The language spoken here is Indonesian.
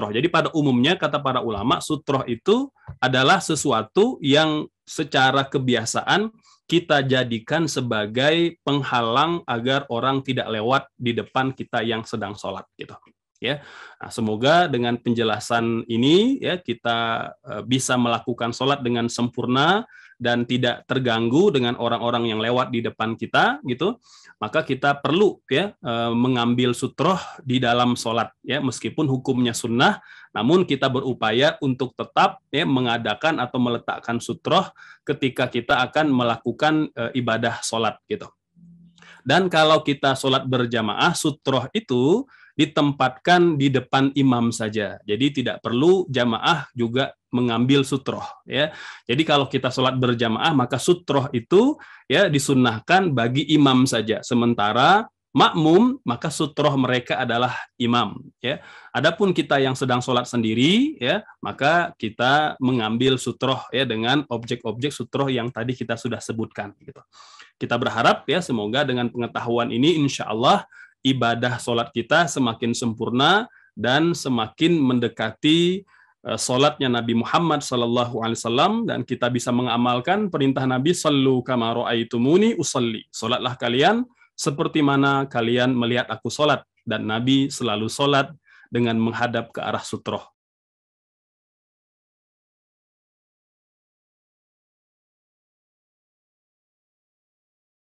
sutroh. Jadi pada umumnya kata para ulama sutroh itu adalah sesuatu yang secara kebiasaan kita jadikan sebagai penghalang agar orang tidak lewat di depan kita yang sedang sholat gitu ya. Nah, semoga dengan penjelasan ini ya kita e, bisa melakukan sholat dengan sempurna dan tidak terganggu dengan orang-orang yang lewat di depan kita gitu. Maka kita perlu ya e, mengambil sutroh di dalam sholat ya meskipun hukumnya sunnah, namun kita berupaya untuk tetap ya mengadakan atau meletakkan sutroh ketika kita akan melakukan e, ibadah sholat gitu. Dan kalau kita sholat berjamaah, sutroh itu ditempatkan di depan imam saja. Jadi tidak perlu jamaah juga mengambil sutroh ya. Jadi kalau kita sholat berjamaah maka sutroh itu ya disunahkan bagi imam saja. Sementara makmum maka sutroh mereka adalah imam ya adapun kita yang sedang sholat sendiri ya maka kita mengambil sutroh ya dengan objek-objek sutroh yang tadi kita sudah sebutkan gitu kita berharap ya semoga dengan pengetahuan ini insya Allah ibadah sholat kita semakin sempurna dan semakin mendekati eh, sholatnya Nabi Muhammad Sallallahu Alaihi Wasallam dan kita bisa mengamalkan perintah Nabi Sallu kamaro aitumuni usalli sholatlah kalian seperti mana kalian melihat aku sholat dan Nabi selalu sholat dengan menghadap ke arah sutroh